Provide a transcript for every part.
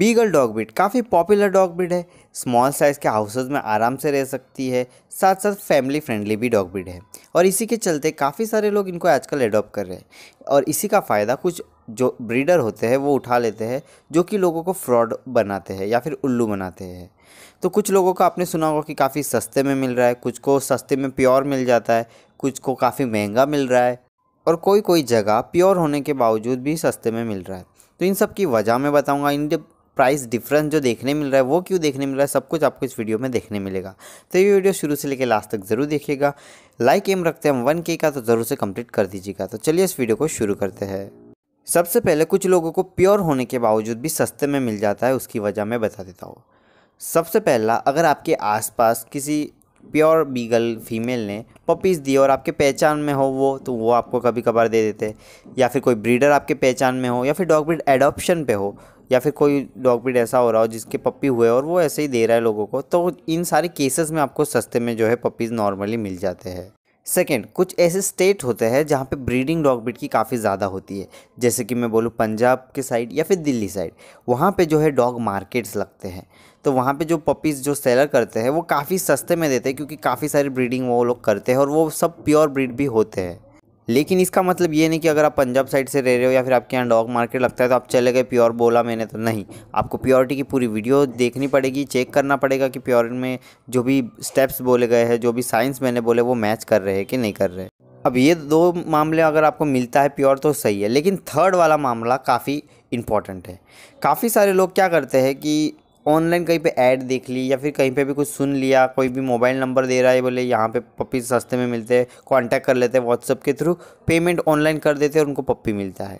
beagle dog breed काफ़ी popular dog breed है small size के हाउसेज में आराम से रह सकती है साथ साथ फैमिली फ्रेंडली भी डॉग ब्रीड है और इसी के चलते काफ़ी सारे लोग इनको आजकल एडॉप्ट कर रहे हैं और इसी का फ़ायदा कुछ जो ब्रीडर होते हैं वो उठा लेते हैं जो कि लोगों को फ्रॉड बनाते हैं या फिर उल्लू बनाते हैं तो कुछ लोगों का आपने सुना होगा कि काफ़ी सस्ते में मिल रहा है कुछ को सस्ते में प्योर मिल जाता है कुछ को काफ़ी महंगा मिल रहा है और कोई कोई जगह प्योर होने के बावजूद भी सस्ते में मिल रहा है तो इन सब की वजह मैं बताऊंगा इन प्राइस डिफरेंस जो देखने मिल रहा है वो क्यों देखने मिल रहा है सब कुछ आपको इस वीडियो में देखने मिलेगा तो ये वीडियो शुरू से लेकर लास्ट तक ज़रूर देखिएगा लाइक एम रखते हैं हम वन के का तो ज़रूर से कंप्लीट कर दीजिएगा तो चलिए इस वीडियो को शुरू करते हैं सबसे पहले कुछ लोगों को प्योर होने के बावजूद भी सस्ते में मिल जाता है उसकी वजह मैं बता देता हूँ सबसे पहला अगर आपके आसपास किसी प्योर बीगल फीमेल ने पपीज़ दी और आपके पहचान में हो वो तो वो आपको कभी कभार दे देते या फिर कोई ब्रीडर आपके पहचान में हो या फिर डॉग ब्रीड एडॉप्शन पे हो या फिर कोई डॉग ब्रीड ऐसा हो रहा हो जिसके पप्पी हुए और वो ऐसे ही दे रहा है लोगों को तो इन सारे केसेस में आपको सस्ते में जो है पपीज़ नॉर्मली मिल जाते हैं सेकेंड कुछ ऐसे स्टेट होते हैं जहाँ पे ब्रीडिंग डॉग ब्रीड की काफ़ी ज़्यादा होती है जैसे कि मैं बोलूँ पंजाब के साइड या फिर दिल्ली साइड वहाँ पे जो है डॉग मार्केट्स लगते हैं तो वहाँ पे जो पपीज़ जो सेलर करते हैं वो काफ़ी सस्ते में देते हैं क्योंकि काफ़ी सारी ब्रीडिंग वो लोग करते हैं और वो सब प्योर ब्रीड भी होते हैं लेकिन इसका मतलब ये नहीं कि अगर आप पंजाब साइड से रह रहे हो या फिर आपके यहाँ डॉग मार्केट लगता है तो आप चले गए प्योर बोला मैंने तो नहीं आपको प्योरिटी की पूरी वीडियो देखनी पड़ेगी चेक करना पड़ेगा कि प्योर में जो भी स्टेप्स बोले गए हैं जो भी साइंस मैंने बोले वो मैच कर रहे हैं कि नहीं कर रहे अब ये दो मामले अगर आपको मिलता है प्योर तो सही है लेकिन थर्ड वाला मामला काफ़ी इम्पॉर्टेंट है काफ़ी सारे लोग क्या करते हैं कि ऑनलाइन कहीं पे ऐड देख ली या फिर कहीं पे भी कुछ सुन लिया कोई भी मोबाइल नंबर दे रहा है बोले यहाँ पे पप्पी सस्ते में मिलते हैं कांटेक्ट कर लेते हैं व्हाट्सअप के थ्रू पेमेंट ऑनलाइन कर देते हैं और उनको पप्पी मिलता है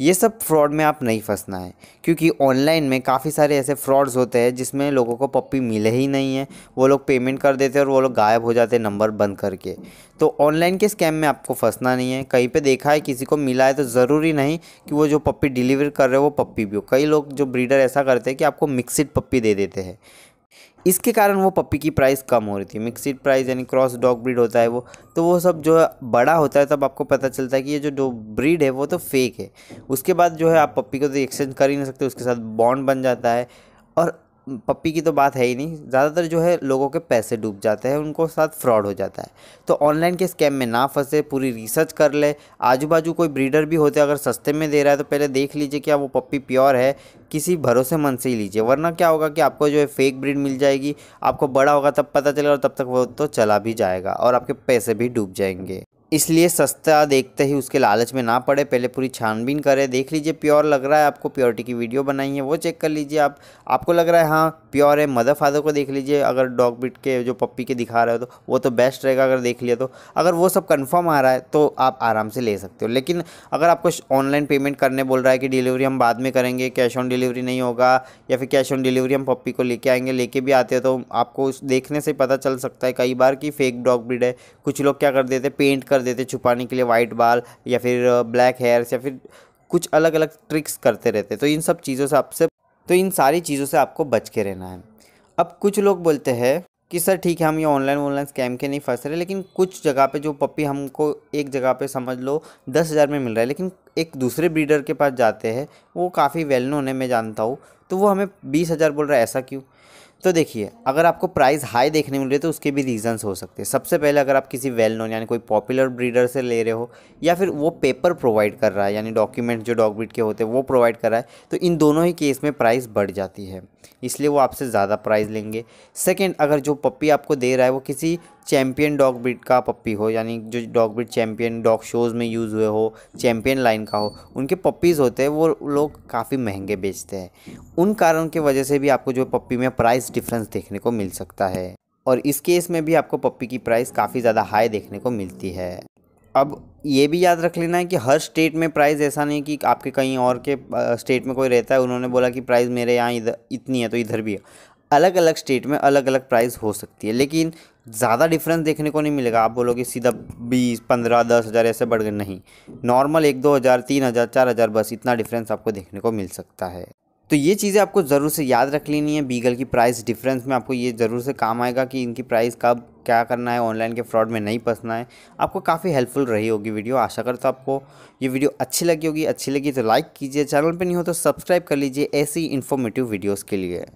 ये सब फ्रॉड में आप नहीं फंसना है क्योंकि ऑनलाइन में काफ़ी सारे ऐसे फ्रॉड्स होते हैं जिसमें लोगों को पप्पी मिले ही नहीं है वो लोग पेमेंट कर देते हैं और वो लोग गायब हो जाते हैं नंबर बंद करके तो ऑनलाइन के स्कैम में आपको फंसना नहीं है कहीं पे देखा है किसी को मिला है तो ज़रूरी नहीं कि वो जो पप्पी डिलीवर कर रहे हो वो पप्पी भी हो कई लोग जो ब्रीडर ऐसा करते हैं कि आपको मिक्सड पप्पी दे देते हैं इसके कारण वो पप्पी की प्राइस कम हो रही थी मिक्सिड प्राइस यानी क्रॉस डॉग ब्रीड होता है वो तो वो सब जो है बड़ा होता है तब आपको पता चलता है कि ये जो डो ब्रीड है वो तो फेक है उसके बाद जो है आप पप्पी को तो एक्सचेंज कर ही नहीं सकते उसके साथ बॉन्ड बन जाता है और पप्पी की तो बात है ही नहीं ज़्यादातर जो है लोगों के पैसे डूब जाते हैं उनको साथ फ्रॉड हो जाता है तो ऑनलाइन के स्कैम में ना फंसे पूरी रिसर्च कर ले आजू बाजू कोई ब्रीडर भी होते अगर सस्ते में दे रहा है तो पहले देख लीजिए क्या वो पप्पी प्योर है किसी भरोसेमंद से ही लीजिए वरना क्या होगा कि आपको जो है फेक ब्रीड मिल जाएगी आपको बड़ा होगा तब पता चलेगा और तब तक वो तो चला भी जाएगा और आपके पैसे भी डूब जाएंगे इसलिए सस्ता देखते ही उसके लालच में ना पड़े पहले पूरी छानबीन करें देख लीजिए प्योर लग रहा है आपको प्योरिटी की वीडियो बनाई है वो चेक कर लीजिए आप आपको लग रहा है हाँ प्योर है मदर फादर को देख लीजिए अगर डॉग बिट के जो पप्पी के दिखा रहे हो तो वो तो बेस्ट रहेगा अगर देख लिया तो अगर वो सब कंफर्म आ रहा है तो आप आराम से ले सकते हो लेकिन अगर आपको ऑनलाइन पेमेंट करने बोल रहा है कि डिलीवरी हम बाद में करेंगे कैश ऑन डिलीवरी नहीं होगा या फिर कैश ऑन डिलीवरी हम पप्पी को लेके आएंगे लेके भी आते हो तो आपको उस देखने से पता चल सकता है कई बार कि फेक डॉग ब्रिड है कुछ लोग क्या कर देते पेंट कर देते छुपाने के लिए वाइट बाल या फिर ब्लैक uh, हेयर्स या फिर कुछ अलग अलग ट्रिक्स करते रहते तो इन सब चीज़ों से आपसे तो इन सारी चीज़ों से आपको बच के रहना है अब कुछ लोग बोलते हैं कि सर ठीक है हम ये ऑनलाइन ऑनलाइन स्कैम के नहीं फंस रहे लेकिन कुछ जगह पे जो पप्पी हमको एक जगह पे समझ लो दस हज़ार में मिल रहा है लेकिन एक दूसरे ब्रीडर के पास जाते हैं वो काफ़ी वेल नोन है मैं जानता हूँ तो वो हमें बीस हज़ार बोल रहा है ऐसा क्यों तो देखिए अगर आपको प्राइस हाई देखने मिल रही है तो उसके भी रीजंस हो सकते हैं सबसे पहले अगर आप किसी वेल नोन यानी कोई पॉपुलर ब्रीडर से ले रहे हो या फिर वो पेपर प्रोवाइड कर रहा है यानी डॉक्यूमेंट जो डॉग ब्रीड के होते हैं वो प्रोवाइड कर रहा है तो इन दोनों ही केस में प्राइस बढ़ जाती है इसलिए वो आपसे ज़्यादा प्राइस लेंगे सेकेंड अगर जो पप्पी आपको दे रहा है वो किसी चैम्पियन डॉग ब्रिड का पप्पी हो यानी जो dog breed champion dog shows में यूज़ हुए हो चैम्पियन लाइन का हो उनके पप्पीज़ होते हैं वो लोग काफ़ी महंगे बेचते हैं उन कारण की वजह से भी आपको जो पप्पी में प्राइस डिफरेंस देखने को मिल सकता है और इस केस में भी आपको पप्पी की प्राइस काफ़ी ज़्यादा हाई देखने को मिलती है अब ये भी याद रख लेना है कि हर स्टेट में प्राइस ऐसा नहीं कि आपके कहीं और के स्टेट में कोई रहता है उन्होंने बोला कि प्राइस मेरे यहाँ इधर इतनी है तो इधर भी है अलग अलग स्टेट में अलग अलग प्राइस हो सकती है लेकिन ज़्यादा डिफरेंस देखने को नहीं मिलेगा आप बोलोगे सीधा बीस पंद्रह दस हज़ार ऐसे बढ़ गए नहीं नॉर्मल एक दो हज़ार तीन हज़ार चार हज़ार बस इतना डिफरेंस आपको देखने को मिल सकता है तो ये चीज़ें आपको ज़रूर से याद रख लेनी है बीगल की प्राइस डिफरेंस में आपको ये ज़रूर से काम आएगा कि इनकी प्राइस कब क्या करना है ऑनलाइन के फ्रॉड में नहीं फंसना है आपको काफ़ी हेल्पफुल रही होगी वीडियो आशा करता आपको ये वीडियो अच्छी लगी होगी अच्छी लगी तो लाइक कीजिए चैनल पर नहीं हो तो सब्सक्राइब कर लीजिए ऐसी इन्फॉर्मेटिव वीडियोज़ के लिए